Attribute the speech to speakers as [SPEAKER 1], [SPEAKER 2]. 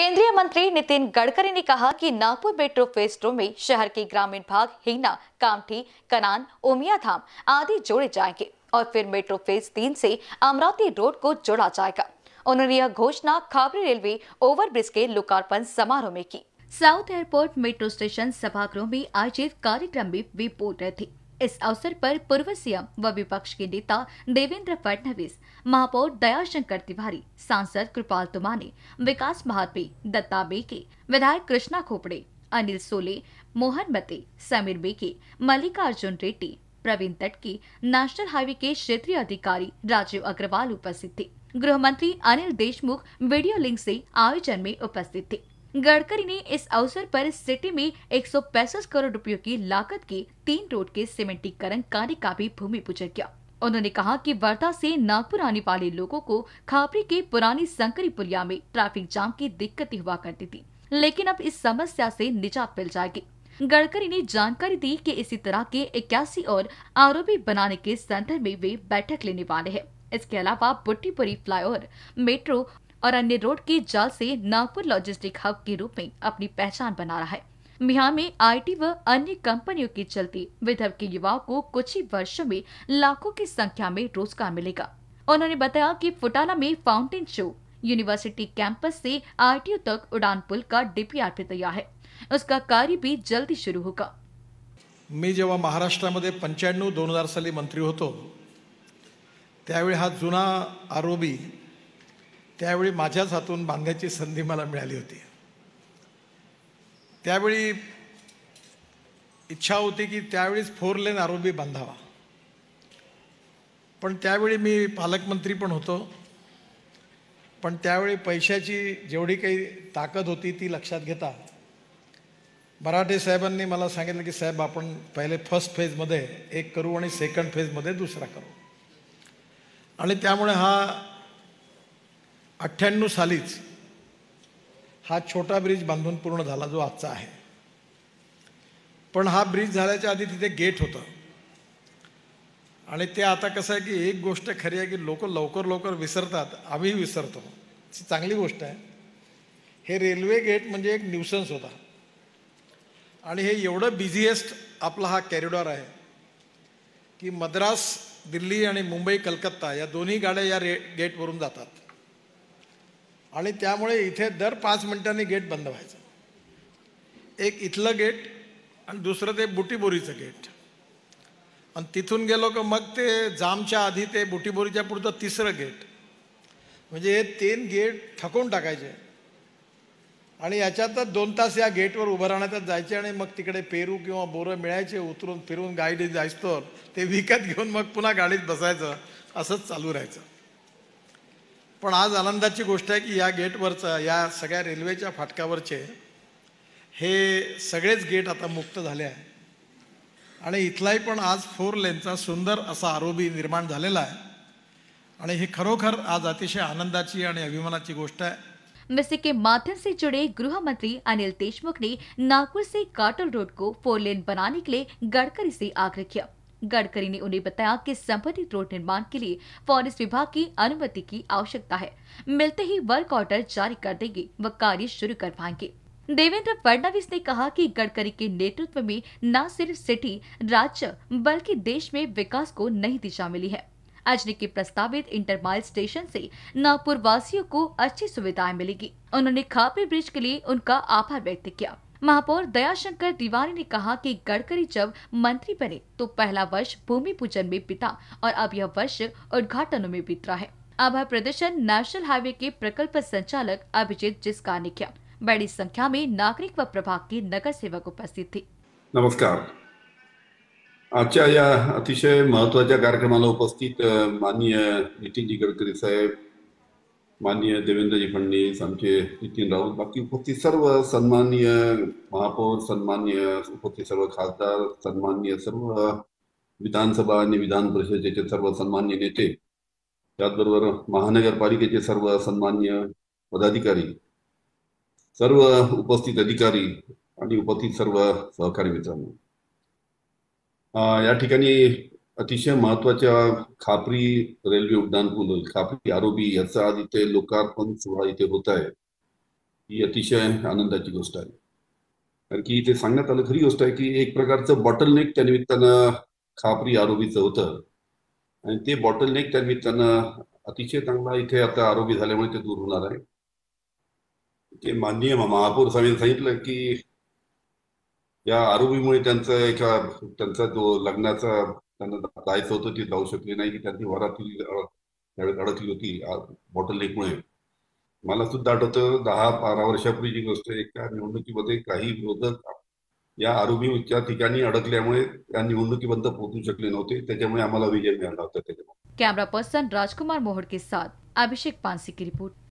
[SPEAKER 1] केंद्रीय मंत्री नितिन गडकरी ने कहा कि नागपुर मेट्रो फेज टू में शहर के ग्रामीण भाग हीना कामठी कनान उमिया धाम आदि जोड़े जाएंगे और फिर मेट्रो फेज तीन से अमरावती रोड को जोड़ा जाएगा उन्होंने यह घोषणा खाबरी रेलवे ओवरब्रिज के लोकार्पण समारोह में की साउथ एयरपोर्ट मेट्रो स्टेशन सभागृह में आयोजित कार्यक्रम में वे बोल रहे थे इस अवसर पर पूर्व सीएम व विपक्ष के नेता देवेंद्र फडणवीस महापौर दयाशंकर तिवारी सांसद कृपाल तुमाने विकास महात्मे दत्ता बेके विधायक कृष्णा खोपड़े अनिल सोले मोहन मते समीर बेके मल्लिकार्जुन रेड्डी प्रवीण तटकी नेशनल हाईवे के क्षेत्रीय अधिकारी राजीव अग्रवाल उपस्थित थे गृह मंत्री अनिल देशमुख वीडियो लिंक से आयोजन में उपस्थित थे गडकरी ने इस अवसर पर सिटी में एक करोड़ रुपये की लागत के तीन रोड के सीमेंटीकरण कार्य का भी भूमि पूजन किया उन्होंने कहा कि वर्धा से नागपुर आने वाले लोगों को खापरी के पुरानी संकरी पुलिया में ट्रैफिक जाम की दिक्कत हुआ करती थी लेकिन अब इस समस्या से निजात मिल जाएगी गडकरी ने जानकारी दी कि इसी तरह के इक्यासी और आरोपी बनाने के संदर्भ में वे बैठक लेने वाले हैं इसके अलावा बुट्टीपुरी फ्लाईओवर मेट्रो और अन्य रोड के जाल से नागपुर लॉजिस्टिक हब के रूप में अपनी पहचान बना रहा है बिहार में आईटी व अन्य कंपनियों के चलते विदर्भ के युवाओं को कुछ ही वर्षों में लाखों की संख्या में रोजगार मिलेगा उन्होंने बताया कि फुटाला में फाउंटेन शो यूनिवर्सिटी कैंपस से आरटीओ तक उड़ान पुल का डीपीआर भी तैयार है उसका कार्य भी जल्दी शुरू होगा
[SPEAKER 2] मी महाराष्ट्र महाराष्ट्रामध्ये पंच्याण्णव दोन हजार साली मंत्री होते हा जुना आरोपी त्यावेळी माझ्याच हातून बांधण्याची संधी मला मिळाली होती त्यावेळी इच्छा होती की त्यावेळीच फोर लेन आरोबी बांधावा पण त्यावेळी मी पालकमंत्री पण होतो पण त्यावेळी पैशाची जेवढी काही ताकद होती ती लक्षात घेता मराठे साहेबांनी मला सांगितलं की साहेब आपण पहिले फर्स्ट फेजमध्ये एक करू आणि सेकंड फेजमध्ये दुसरा करू आणि त्यामुळे हा अठ्ठ्याण्णव सालीच हा छोटा ब्रिज बांधून पूर्ण झाला जो आजचा आहे पण हा ब्रिज झाल्याच्या आधी तिथे गेट होतं आणि ते आता कसं आहे की एक गोष्ट खरी आहे की लोक लवकर लवकर विसरतात आम्ही विसरतो ती चांगली गोष्ट आहे हे रेल्वे गेट म्हणजे एक न्यूसन्स होता आणि हे एवढं बिझिएस्ट आपला हा कॅरिडॉर आहे की मद्रास दिल्ली आणि मुंबई कलकत्ता या दोन्ही गाड्या या रे गेटवरून जातात आणि त्यामुळे इथे दर पाच मिनिटांनी गेट बंद व्हायचं एक इथलं गेट आणि दुसरं ते बुटीबोरीचं गेट आणि तिथून गेलो का मग ते जामच्या आधी ते बुटीबोरीच्या पुढचं तिसरं गेट म्हणजे हे तीन गेट थकवून टाकायचे आणि याच्यातच दोन तास या गेटवर उभं राहण्यातच जायचे आणि मग तिकडे पेरू किंवा बोरं मिळायचे उतरून फिरून गाडी जायचो ते विकत घेऊन मग पुन्हा गाडीत बसायचं असंच चालू राहायचं पण आज आनंदाची गोष्ट आहे की या गेटवरचं या सगळ्या रेल्वेच्या फाटकावरचे हे सगळेच गेट आता मुक्त झाले आहे आणि इथलाही पण आज फोर लेनचा सुंदर असा आरोबी निर्माण झालेला आहे आणि हे खरोखर आज अतिशय आनंदाची आणि अभिमानाची गोष्ट आहे
[SPEAKER 1] मेसी के माध्यम से जुड़े गृह मंत्री अनिल देशमुख ने नागपुर से काटल रोड को फोर लेन बनाने के लिए गडकरी से आग्रह किया गडकरी ने उन्हें बताया कि संबंधित रोड निर्माण के लिए फॉरेस्ट विभाग की अनुमति की आवश्यकता है मिलते ही वर्क ऑर्डर जारी कर देंगे व कार्य शुरू कर पाएंगे देवेंद्र फडणवीस ने कहा कि गडकरी के नेतृत्व में न सिर्फ सिटी राज्य बल्कि देश में विकास को नई दिशा मिली है अजनी के प्रस्तावित इंटरमाइल स्टेशन से नागपुर वासियों को अच्छी सुविधाएं मिलेगी उन्होंने खापी ब्रिज के लिए उनका आभार व्यक्त किया महापौर दयाशंकर तिवारी ने कहा कि गडकरी जब मंत्री बने तो पहला वर्ष भूमि पूजन में बिता और अब यह वर्ष उद्घाटनों में बीत रहा है अब यह प्रदर्शन नेशनल हाईवे के प्रकल्प संचालक अभिजीत जिसका ने किया बड़ी संख्या में नागरिक व प्रभाग के नगर सेवक उपस्थित थे
[SPEAKER 3] नमस्कार आजच्या या अतिशय महत्वाच्या कार्यक्रमाला उपस्थित माननीय नितीनजी गडकरी साहेब माननीय देवेंद्रजी फडणवीस आमचे नितीन राऊत बाकी उपस्थित सर्व सन्माननीय महापौर सन्माननीय उपस्थित सर्व खासदार सन्माननीय सर्व विधानसभा आणि विधान परिषदेचे सर्व सन्माननीय नेते त्याचबरोबर महानगरपालिकेचे सर्व सन्मान्य पदाधिकारी सर्व उपस्थित अधिकारी आणि उपस्थित सर्व सहकारी मित्रांनो या ठिकाणी अतिशय महत्वाच्या खापरी रेल्वे उड्डाण पूल खापरी आरोबी याचा आज इथे लोकार्पण सोहळा इथे होत आहे ही अतिशय आनंदाची गोष्ट आहे कारण की इथे सांगण्यात आलं खरी गोष्ट आहे की एक प्रकारचं बॉटलनेक त्या निमित्तानं खापरी आरोबीचं होतं आणि ते बॉटलनेक त्या निमित्तानं अतिशय चांगला इथे आता आरोबी झाल्यामुळे ते दूर होणार आहे ते माननीय महापौर साहेब सांगितलं की या आरोपीमुळे त्यांचा एका त्यांचा जो लग्नाचा त्यांना जायचं होतं ते जाऊ शकले नाही की त्यांची वरातील त्यावेळेस अडकली होती बॉटल नेकमुळे मला सुद्धा आठवतं दहा बारा जी गोष्ट त्या निवडणुकीमध्ये काही विरोधक या उच्चार ठिकाणी अडकल्यामुळे या निवडणुकीबद्दल पोहोचू शकले नव्हते त्याच्यामुळे आम्हाला विजय मिळाला होता त्याच्यामुळे
[SPEAKER 1] कॅमेरा पर्सन राजकुमार मोहडके साथ अभिषेक पानसिकी की रिपोर्ट